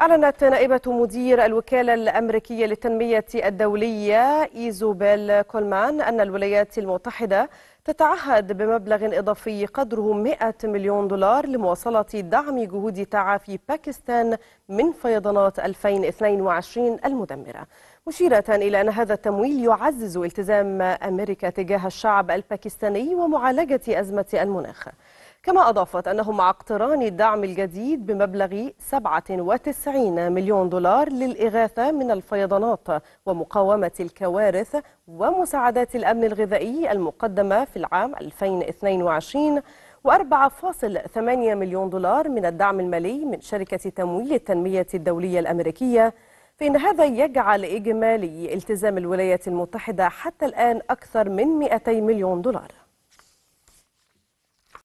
أعلنت نائبة مدير الوكالة الأمريكية للتنمية الدولية إيزوبيل كولمان أن الولايات المتحدة تتعهد بمبلغ إضافي قدره 100 مليون دولار لمواصلة دعم جهود تعافي باكستان من فيضانات 2022 المدمرة مشيرة إلى أن هذا التمويل يعزز التزام أمريكا تجاه الشعب الباكستاني ومعالجة أزمة المناخ كما أضافت أنه مع اقتران الدعم الجديد بمبلغ 97 مليون دولار للإغاثة من الفيضانات ومقاومة الكوارث ومساعدات الأمن الغذائي المقدمة في العام 2022 و4.8 مليون دولار من الدعم المالي من شركة تمويل التنمية الدولية الأمريكية فإن هذا يجعل إجمالي التزام الولايات المتحدة حتى الآن أكثر من 200 مليون دولار